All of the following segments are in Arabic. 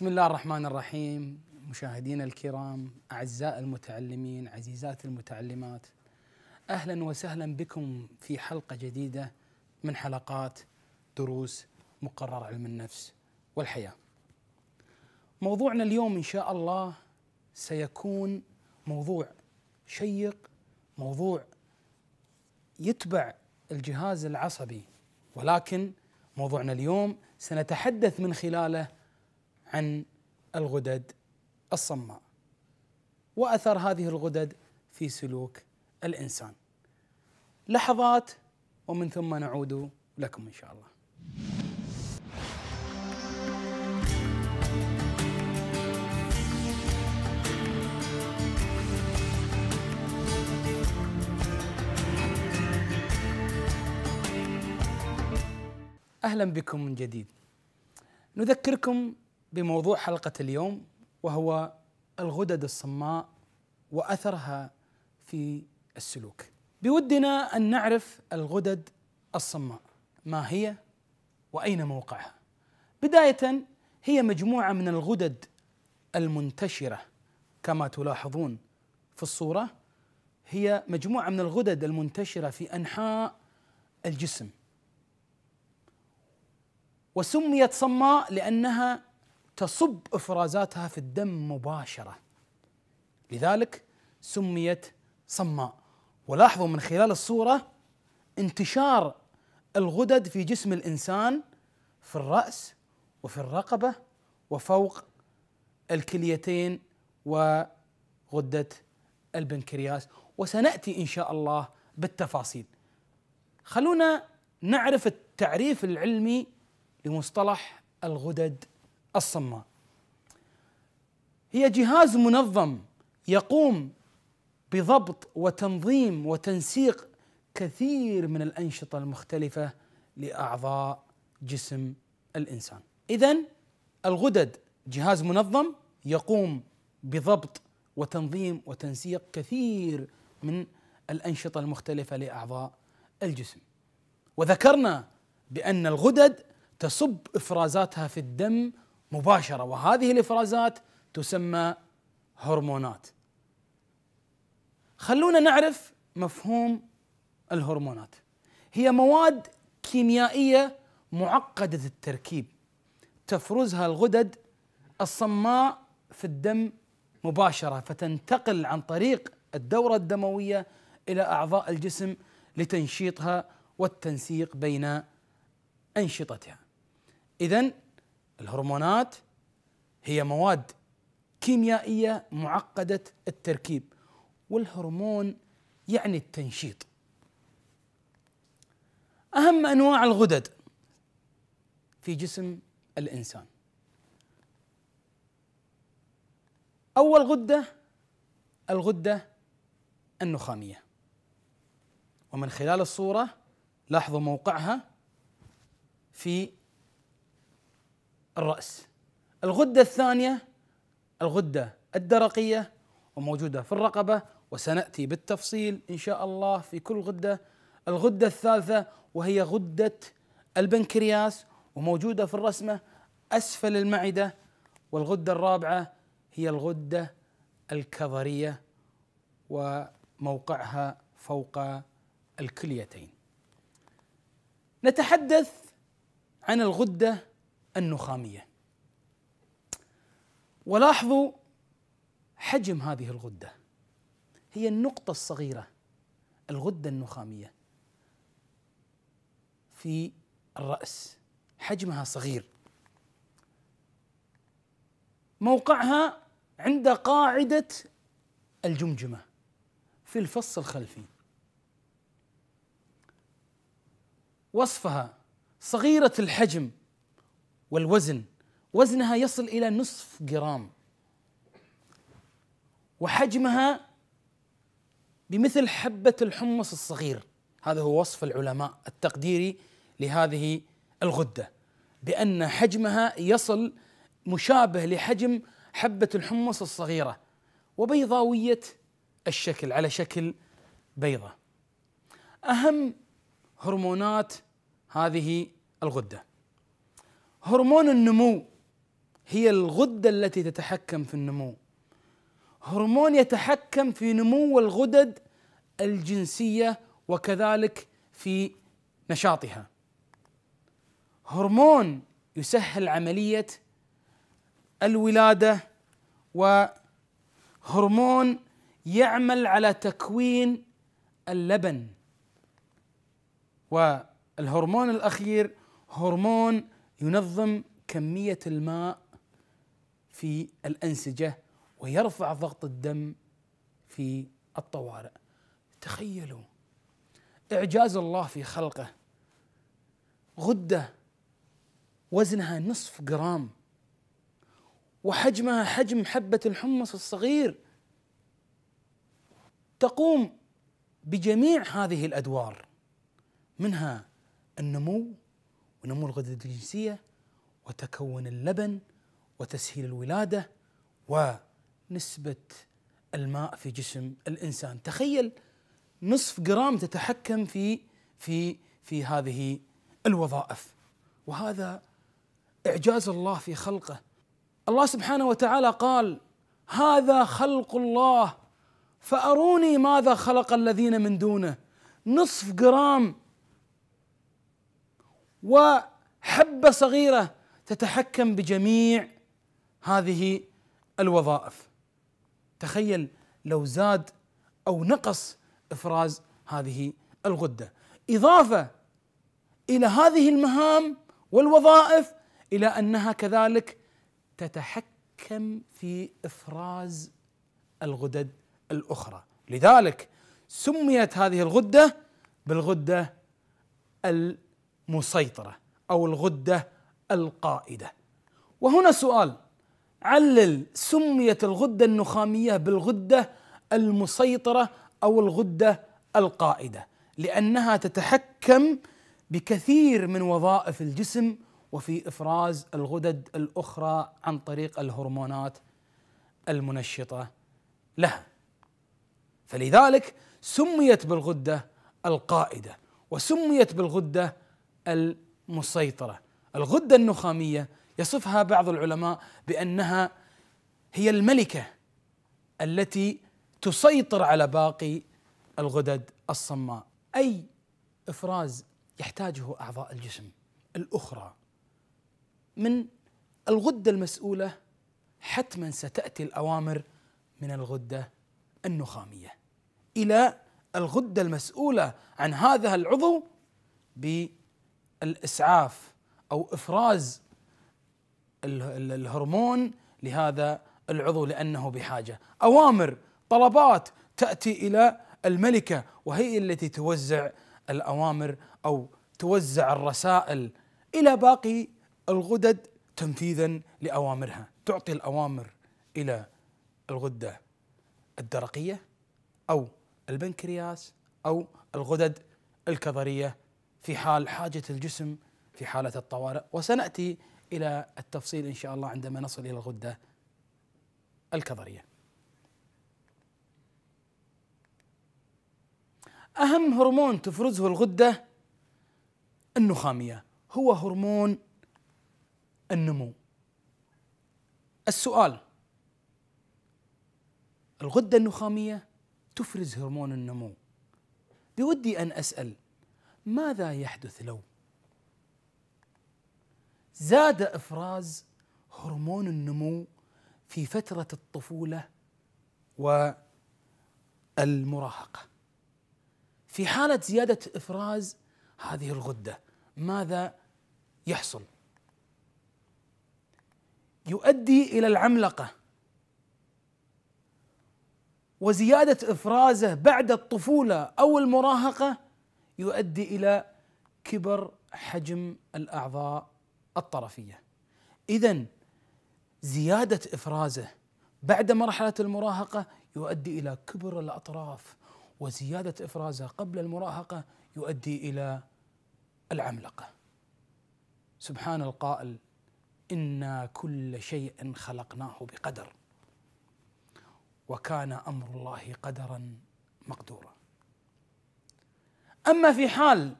بسم الله الرحمن الرحيم مشاهدينا الكرام اعزاء المتعلمين عزيزات المتعلمات اهلا وسهلا بكم في حلقه جديده من حلقات دروس مقرر علم النفس والحياه. موضوعنا اليوم ان شاء الله سيكون موضوع شيق موضوع يتبع الجهاز العصبي ولكن موضوعنا اليوم سنتحدث من خلاله عن الغدد الصماء واثر هذه الغدد في سلوك الانسان لحظات ومن ثم نعود لكم ان شاء الله اهلا بكم من جديد نذكركم بموضوع حلقة اليوم وهو الغدد الصماء وأثرها في السلوك. بودنا أن نعرف الغدد الصماء ما هي وأين موقعها. بداية هي مجموعة من الغدد المنتشرة كما تلاحظون في الصورة هي مجموعة من الغدد المنتشرة في أنحاء الجسم وسميت صماء لأنها تصب افرازاتها في الدم مباشره لذلك سميت صماء ولاحظوا من خلال الصوره انتشار الغدد في جسم الانسان في الراس وفي الرقبه وفوق الكليتين وغده البنكرياس وسناتي ان شاء الله بالتفاصيل خلونا نعرف التعريف العلمي لمصطلح الغدد الصماء هي جهاز منظم يقوم بضبط وتنظيم وتنسيق كثير من الانشطه المختلفه لاعضاء جسم الانسان. اذا الغدد جهاز منظم يقوم بضبط وتنظيم وتنسيق كثير من الانشطه المختلفه لاعضاء الجسم. وذكرنا بان الغدد تصب افرازاتها في الدم مباشره وهذه الافرازات تسمى هرمونات. خلونا نعرف مفهوم الهرمونات. هي مواد كيميائيه معقده التركيب تفرزها الغدد الصماء في الدم مباشره فتنتقل عن طريق الدوره الدمويه الى اعضاء الجسم لتنشيطها والتنسيق بين انشطتها. اذا الهرمونات هي مواد كيميائيه معقده التركيب والهرمون يعني التنشيط اهم انواع الغدد في جسم الانسان اول غده الغده النخاميه ومن خلال الصوره لاحظوا موقعها في الرأس الغدة الثانية الغدة الدرقية وموجودة في الرقبة وسنأتي بالتفصيل إن شاء الله في كل غدة الغدة الثالثة وهي غدة البنكرياس وموجودة في الرسمة أسفل المعدة والغدة الرابعة هي الغدة الكظرية وموقعها فوق الكليتين نتحدث عن الغده النخاميه ولاحظوا حجم هذه الغده هي النقطه الصغيره الغده النخاميه في الراس حجمها صغير موقعها عند قاعده الجمجمه في الفص الخلفي وصفها صغيره الحجم والوزن وزنها يصل الى نصف جرام وحجمها بمثل حبه الحمص الصغير هذا هو وصف العلماء التقديري لهذه الغده بان حجمها يصل مشابه لحجم حبه الحمص الصغيره وبيضاويه الشكل على شكل بيضه اهم هرمونات هذه الغده هرمون النمو هي الغده التي تتحكم في النمو هرمون يتحكم في نمو الغدد الجنسيه وكذلك في نشاطها هرمون يسهل عمليه الولاده وهرمون يعمل على تكوين اللبن والهرمون الاخير هرمون ينظم كميه الماء في الانسجه ويرفع ضغط الدم في الطوارئ تخيلوا اعجاز الله في خلقه غده وزنها نصف جرام وحجمها حجم حبه الحمص الصغير تقوم بجميع هذه الادوار منها النمو ونمو الغدد الجنسية وتكون اللبن وتسهيل الولادة ونسبة الماء في جسم الإنسان تخيل نصف جرام تتحكم في في في هذه الوظائف وهذا إعجاز الله في خلقه الله سبحانه وتعالى قال هذا خلق الله فأروني ماذا خلق الذين من دونه نصف جرام وحبه صغيره تتحكم بجميع هذه الوظائف تخيل لو زاد او نقص افراز هذه الغده اضافه الى هذه المهام والوظائف الى انها كذلك تتحكم في افراز الغدد الاخرى لذلك سميت هذه الغده بالغده مسيطرة أو الغدة القائدة وهنا سؤال علل سميت الغدة النخامية بالغدة المسيطرة أو الغدة القائدة لأنها تتحكم بكثير من وظائف الجسم وفي إفراز الغدد الأخرى عن طريق الهرمونات المنشطة لها فلذلك سميت بالغدة القائدة وسميت بالغدة المسيطرة الغدة النخامية يصفها بعض العلماء بأنها هي الملكة التي تسيطر على باقي الغدد الصماء أي إفراز يحتاجه أعضاء الجسم الأخرى من الغدة المسؤولة حتما ستأتي الأوامر من الغدة النخامية إلى الغدة المسؤولة عن هذا العضو ب الاسعاف او افراز الهرمون لهذا العضو لانه بحاجه، اوامر طلبات تاتي الى الملكه وهي التي توزع الاوامر او توزع الرسائل الى باقي الغدد تنفيذا لاوامرها، تعطي الاوامر الى الغده الدرقيه او البنكرياس او الغدد الكظريه في حال حاجة الجسم في حالة الطوارئ وسنأتي إلى التفصيل إن شاء الله عندما نصل إلى الغدة الكظرية أهم هرمون تفرزه الغدة النخامية هو هرمون النمو السؤال الغدة النخامية تفرز هرمون النمو بودي أن أسأل ماذا يحدث لو زاد افراز هرمون النمو في فتره الطفوله والمراهقه في حاله زياده افراز هذه الغده ماذا يحصل يؤدي الى العملقه وزياده افرازه بعد الطفوله او المراهقه يؤدي الى كبر حجم الاعضاء الطرفيه. اذا زياده افرازه بعد مرحله المراهقه يؤدي الى كبر الاطراف وزياده افرازه قبل المراهقه يؤدي الى العملقه. سبحان القائل انا كل شيء خلقناه بقدر وكان امر الله قدرا مقدورا اما في حال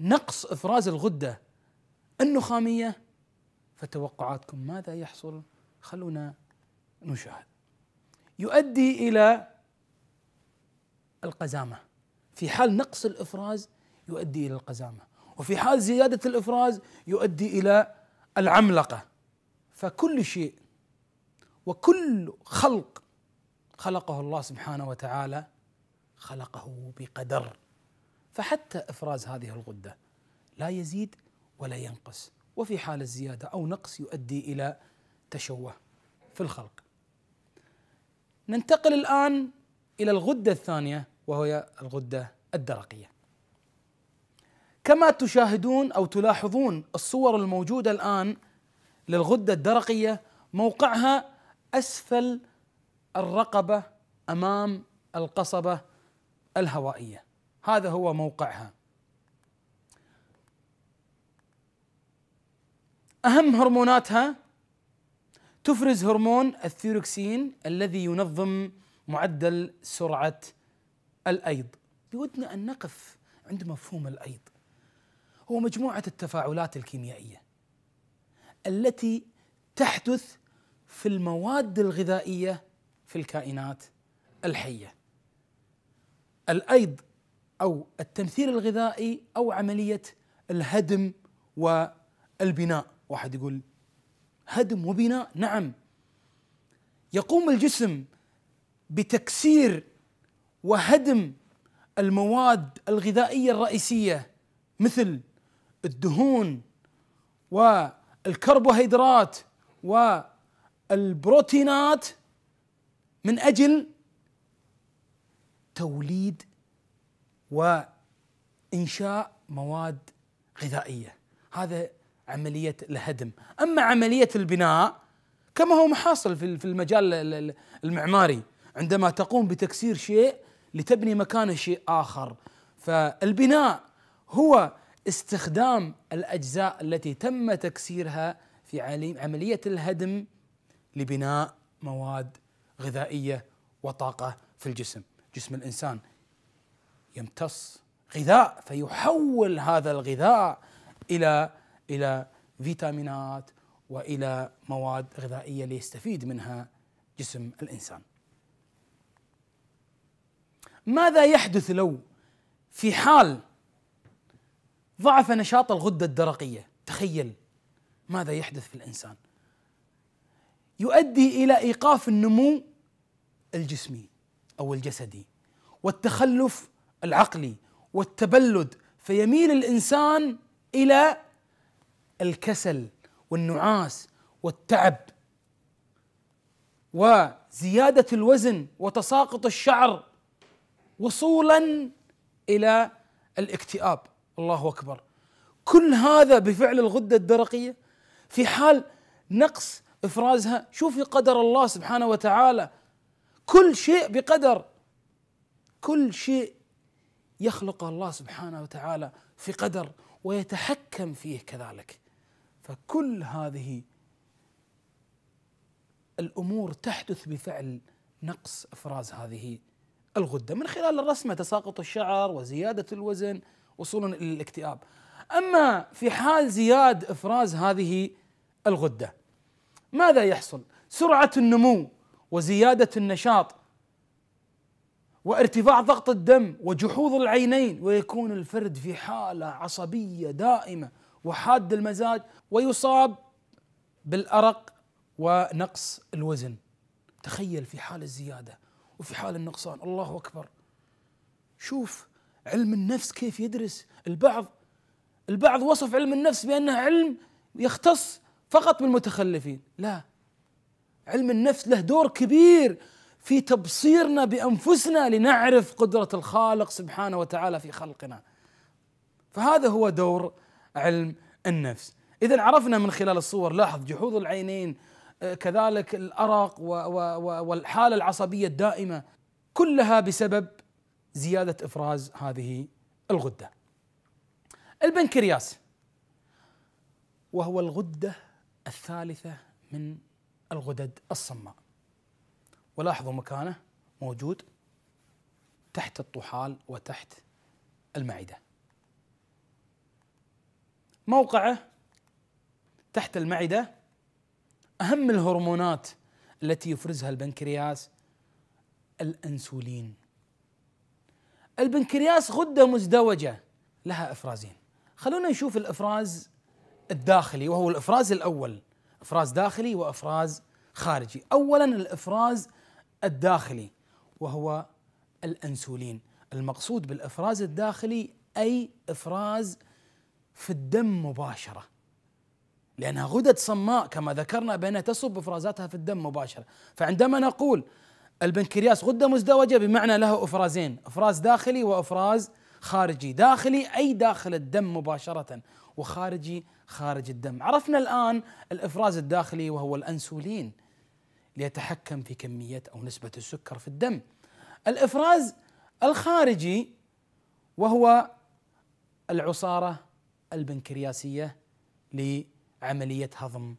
نقص افراز الغده النخاميه فتوقعاتكم ماذا يحصل؟ خلونا نشاهد يؤدي الى القزامه في حال نقص الافراز يؤدي الى القزامه وفي حال زياده الافراز يؤدي الى العملقه فكل شيء وكل خلق خلقه الله سبحانه وتعالى خلقه بقدر فحتى افراز هذه الغده لا يزيد ولا ينقص وفي حال الزياده او نقص يؤدي الى تشوه في الخلق. ننتقل الان الى الغده الثانيه وهي الغده الدرقيه. كما تشاهدون او تلاحظون الصور الموجوده الان للغده الدرقيه موقعها اسفل الرقبه امام القصبه الهوائيه. هذا هو موقعها أهم هرموناتها تفرز هرمون الثيروكسين الذي ينظم معدل سرعة الأيض بودنا أن نقف عند مفهوم الأيض هو مجموعة التفاعلات الكيميائية التي تحدث في المواد الغذائية في الكائنات الحية الأيض او التمثيل الغذائي او عمليه الهدم والبناء واحد يقول هدم وبناء نعم يقوم الجسم بتكسير وهدم المواد الغذائيه الرئيسيه مثل الدهون والكربوهيدرات والبروتينات من اجل توليد وانشاء مواد غذائيه هذا عمليه الهدم اما عمليه البناء كما هو محاصل في المجال المعماري عندما تقوم بتكسير شيء لتبني مكانه شيء اخر فالبناء هو استخدام الاجزاء التي تم تكسيرها في عمليه الهدم لبناء مواد غذائيه وطاقه في الجسم، جسم الانسان يمتص غذاء فيحول هذا الغذاء الى الى فيتامينات والى مواد غذائيه ليستفيد منها جسم الانسان. ماذا يحدث لو في حال ضعف نشاط الغده الدرقيه؟ تخيل ماذا يحدث في الانسان؟ يؤدي الى ايقاف النمو الجسمي او الجسدي والتخلف العقلي والتبلد فيميل الانسان الى الكسل والنعاس والتعب وزياده الوزن وتساقط الشعر وصولا الى الاكتئاب الله اكبر كل هذا بفعل الغده الدرقيه في حال نقص افرازها شوفي قدر الله سبحانه وتعالى كل شيء بقدر كل شيء يخلق الله سبحانه وتعالى في قدر ويتحكم فيه كذلك فكل هذه الامور تحدث بفعل نقص افراز هذه الغده من خلال الرسمه تساقط الشعر وزياده الوزن وصولا الى الاكتئاب اما في حال زياد افراز هذه الغده ماذا يحصل سرعه النمو وزياده النشاط وارتفاع ضغط الدم وجحوظ العينين ويكون الفرد في حاله عصبيه دائمه وحاد المزاج ويصاب بالارق ونقص الوزن تخيل في حال الزياده وفي حال النقصان الله اكبر شوف علم النفس كيف يدرس البعض البعض وصف علم النفس بانه علم يختص فقط بالمتخلفين لا علم النفس له دور كبير في تبصيرنا بانفسنا لنعرف قدره الخالق سبحانه وتعالى في خلقنا. فهذا هو دور علم النفس. اذا عرفنا من خلال الصور لاحظ جحود العينين آه، كذلك الارق والحاله العصبيه الدائمه كلها بسبب زياده افراز هذه الغده. البنكرياس وهو الغده الثالثه من الغدد الصماء. ولاحظوا مكانه موجود تحت الطحال وتحت المعده موقعه تحت المعده اهم الهرمونات التي يفرزها البنكرياس الانسولين البنكرياس غده مزدوجه لها افرازين خلونا نشوف الافراز الداخلي وهو الافراز الاول افراز داخلي وافراز خارجي اولا الافراز الداخلي وهو الانسولين المقصود بالافراز الداخلي اي افراز في الدم مباشره لانها غدد صماء كما ذكرنا بانها تصب افرازاتها في الدم مباشره فعندما نقول البنكرياس غده مزدوجه بمعنى له افرازين افراز داخلي وافراز خارجي داخلي اي داخل الدم مباشره وخارجي خارج الدم عرفنا الان الافراز الداخلي وهو الانسولين ليتحكم في كمية أو نسبة السكر في الدم الإفراز الخارجي وهو العصارة البنكرياسية لعملية هضم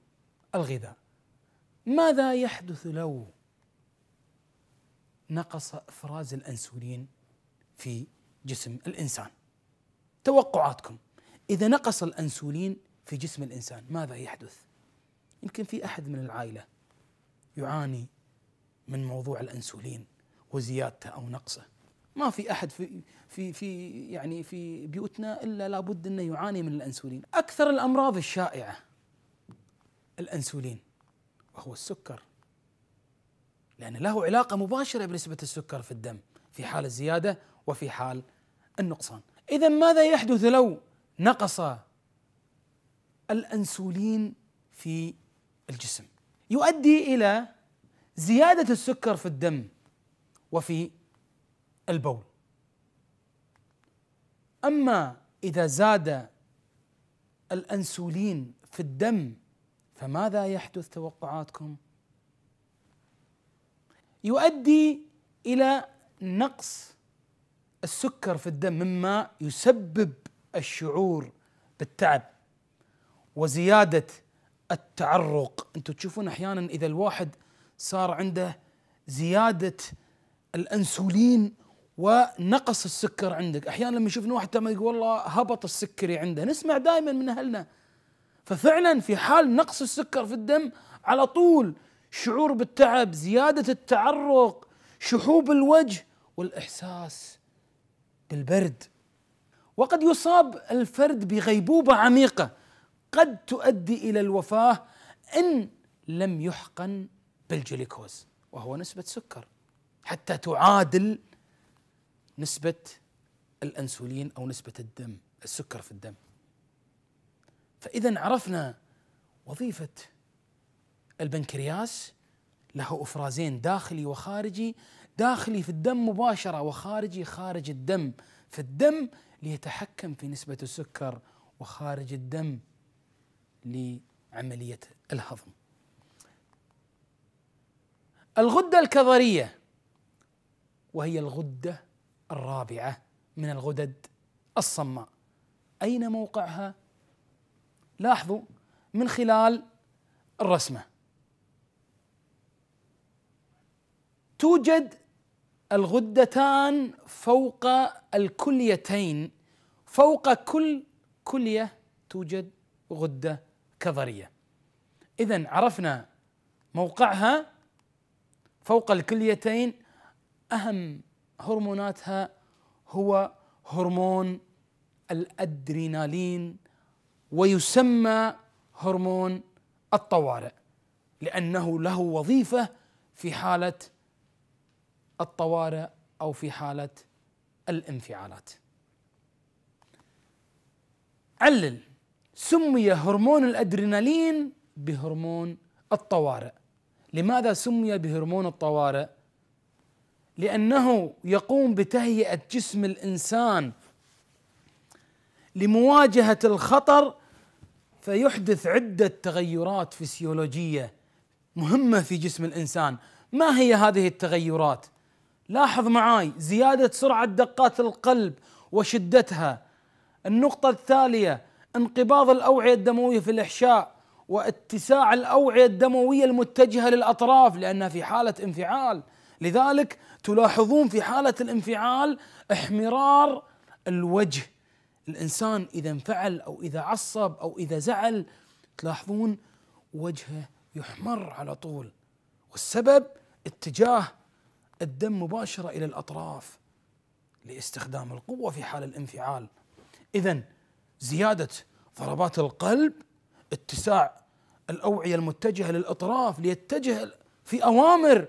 الغذاء ماذا يحدث لو نقص إفراز الأنسولين في جسم الإنسان توقعاتكم إذا نقص الأنسولين في جسم الإنسان ماذا يحدث يمكن في أحد من العائلة يعاني من موضوع الانسولين وزيادته او نقصه ما في احد في في في يعني في بيوتنا الا لابد انه يعاني من الانسولين اكثر الامراض الشائعه الانسولين وهو السكر لان له علاقه مباشره بنسبه السكر في الدم في حال الزياده وفي حال النقصان اذا ماذا يحدث لو نقص الانسولين في الجسم يؤدي الى زياده السكر في الدم وفي البول اما اذا زاد الانسولين في الدم فماذا يحدث توقعاتكم يؤدي الى نقص السكر في الدم مما يسبب الشعور بالتعب وزياده التعرق انتم تشوفون احيانا اذا الواحد صار عنده زياده الانسولين ونقص السكر عندك احيانا لما يشوفنا واحد تم يقول والله هبط السكري عنده نسمع دائما من اهلنا ففعلا في حال نقص السكر في الدم على طول شعور بالتعب زياده التعرق شحوب الوجه والاحساس بالبرد وقد يصاب الفرد بغيبوبه عميقه قد تؤدي الى الوفاه ان لم يحقن بالجليكوز وهو نسبه سكر حتى تعادل نسبه الانسولين او نسبه الدم السكر في الدم فاذا عرفنا وظيفه البنكرياس له افرازين داخلي وخارجي داخلي في الدم مباشره وخارجي خارج الدم في الدم ليتحكم في نسبه السكر وخارج الدم لعملية الهضم الغدة الكظرية وهي الغدة الرابعة من الغدد الصماء أين موقعها؟ لاحظوا من خلال الرسمة توجد الغدتان فوق الكليتين فوق كل كلية توجد غدة كظريه اذا عرفنا موقعها فوق الكليتين اهم هرموناتها هو هرمون الادرينالين ويسمى هرمون الطوارئ لانه له وظيفه في حاله الطوارئ او في حاله الانفعالات علل سمي هرمون الادرينالين بهرمون الطوارئ لماذا سمي بهرمون الطوارئ لانه يقوم بتهيئه جسم الانسان لمواجهه الخطر فيحدث عده تغيرات فسيولوجيه مهمه في جسم الانسان ما هي هذه التغيرات لاحظ معاي زياده سرعه دقات القلب وشدتها النقطه التاليه انقباض الأوعية الدموية في الإحشاء واتساع الأوعية الدموية المتجهة للأطراف لأنها في حالة انفعال لذلك تلاحظون في حالة الانفعال احمرار الوجه الإنسان إذا انفعل أو إذا عصب أو إذا زعل تلاحظون وجهه يحمر على طول والسبب اتجاه الدم مباشرة إلى الأطراف لاستخدام القوة في حال الانفعال إذا زياده ضربات القلب اتساع الاوعيه المتجهه للاطراف ليتجه في اوامر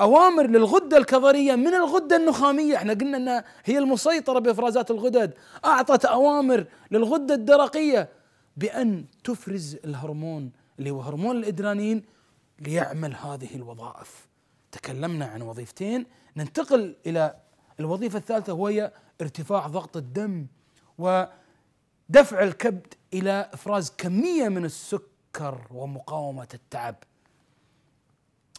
اوامر للغده الكظريه من الغده النخاميه احنا قلنا انها هي المسيطره بافرازات الغدد اعطت اوامر للغده الدرقيه بان تفرز الهرمون اللي هو هرمون الادرانين ليعمل هذه الوظائف تكلمنا عن وظيفتين ننتقل الى الوظيفه الثالثه وهي ارتفاع ضغط الدم و دفع الكبد الى افراز كميه من السكر ومقاومه التعب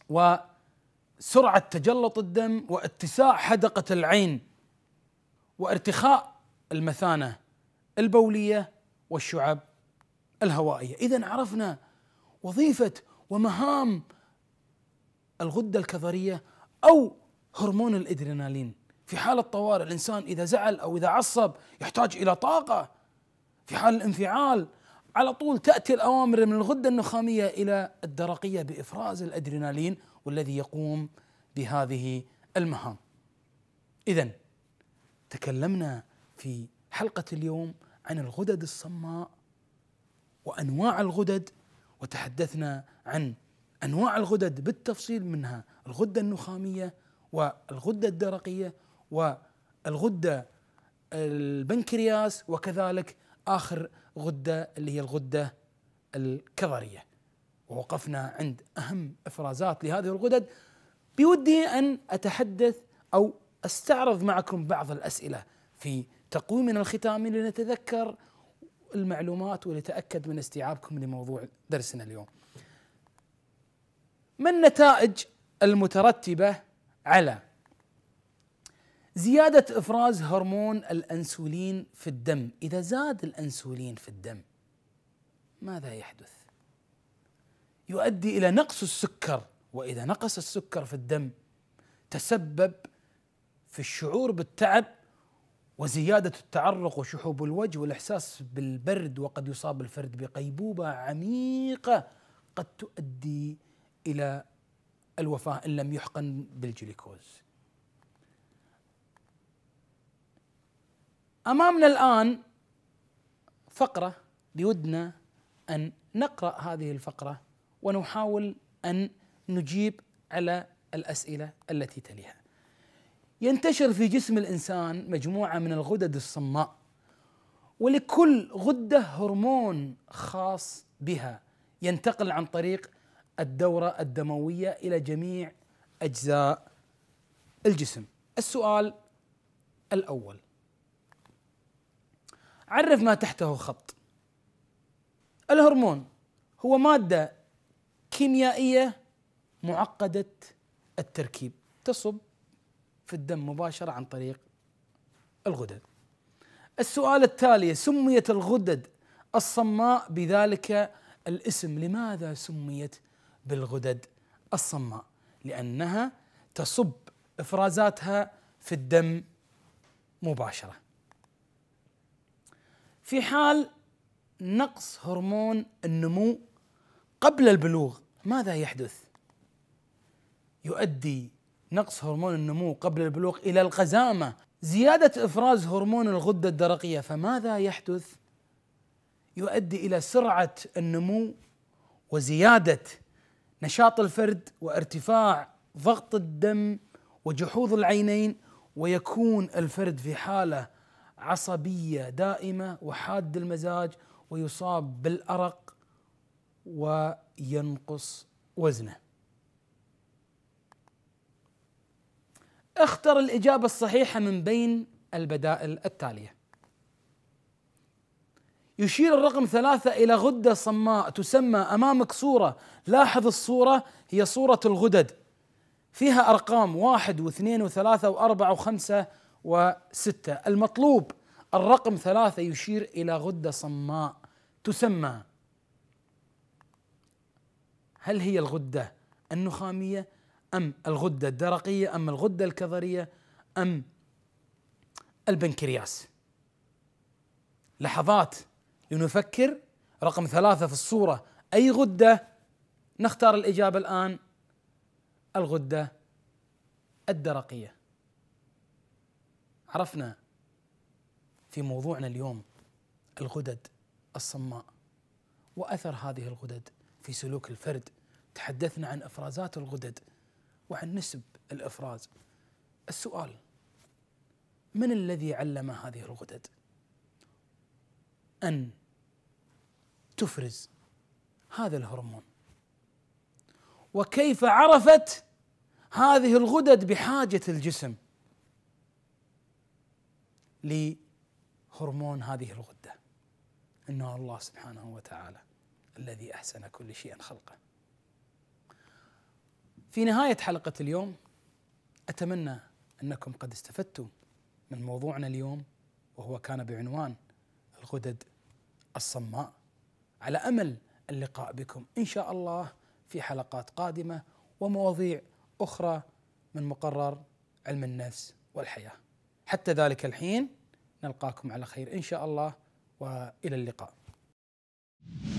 وسرعه تجلط الدم واتساع حدقه العين وارتخاء المثانه البوليه والشعب الهوائيه اذا عرفنا وظيفه ومهام الغده الكظريه او هرمون الادرينالين في حاله طوارئ الانسان اذا زعل او اذا عصب يحتاج الى طاقه في حال الانفعال على طول تأتي الأوامر من الغدة النخامية إلى الدرقية بإفراز الأدرينالين والذي يقوم بهذه المهام إذا تكلمنا في حلقة اليوم عن الغدد الصماء وأنواع الغدد وتحدثنا عن أنواع الغدد بالتفصيل منها الغدة النخامية والغدة الدرقية والغدة البنكرياس وكذلك اخر غده اللي هي الغده الكظريه ووقفنا عند اهم افرازات لهذه الغدد بودي ان اتحدث او استعرض معكم بعض الاسئله في تقويمنا الختامي لنتذكر المعلومات ولتاكد من استيعابكم لموضوع درسنا اليوم. ما النتائج المترتبه على زيادة إفراز هرمون الأنسولين في الدم إذا زاد الأنسولين في الدم ماذا يحدث؟ يؤدي إلى نقص السكر وإذا نقص السكر في الدم تسبب في الشعور بالتعب وزيادة التعرق وشحوب الوجه والإحساس بالبرد وقد يصاب الفرد بقيبوبة عميقة قد تؤدي إلى الوفاة إن لم يحقن بالجليكوز امامنا الان فقره بودنا ان نقرا هذه الفقره ونحاول ان نجيب على الاسئله التي تليها. ينتشر في جسم الانسان مجموعه من الغدد الصماء ولكل غده هرمون خاص بها ينتقل عن طريق الدوره الدمويه الى جميع اجزاء الجسم. السؤال الاول عرف ما تحته خط الهرمون هو ماده كيميائيه معقده التركيب تصب في الدم مباشره عن طريق الغدد السؤال التالي سميت الغدد الصماء بذلك الاسم لماذا سميت بالغدد الصماء لانها تصب افرازاتها في الدم مباشره في حال نقص هرمون النمو قبل البلوغ ماذا يحدث؟ يؤدي نقص هرمون النمو قبل البلوغ الى القزامه، زياده افراز هرمون الغده الدرقيه فماذا يحدث؟ يؤدي الى سرعه النمو وزياده نشاط الفرد وارتفاع ضغط الدم وجحوظ العينين ويكون الفرد في حاله عصبيه دائمه وحاد المزاج ويصاب بالارق وينقص وزنه. اختر الاجابه الصحيحه من بين البدائل التاليه. يشير الرقم ثلاثة إلى غدة صماء تسمى أمامك صورة لاحظ الصورة هي صورة الغدد فيها أرقام واحد واثنين وثلاثة وأربعة وخمسة وستة المطلوب الرقم ثلاثة يشير إلى غدة صماء تسمى هل هي الغدة النخامية أم الغدة الدرقية أم الغدة الكظرية أم البنكرياس لحظات لنفكر رقم ثلاثة في الصورة أي غدة نختار الإجابة الآن الغدة الدرقية عرفنا في موضوعنا اليوم الغدد الصماء واثر هذه الغدد في سلوك الفرد تحدثنا عن افرازات الغدد وعن نسب الافراز السؤال من الذي علم هذه الغدد ان تفرز هذا الهرمون وكيف عرفت هذه الغدد بحاجه الجسم لهرمون هذه الغده انه الله سبحانه وتعالى الذي احسن كل شيء خلقه في نهايه حلقه اليوم اتمنى انكم قد استفدتم من موضوعنا اليوم وهو كان بعنوان الغدد الصماء على امل اللقاء بكم ان شاء الله في حلقات قادمه ومواضيع اخرى من مقرر علم النفس والحياه حتى ذلك الحين نلقاكم على خير ان شاء الله والى اللقاء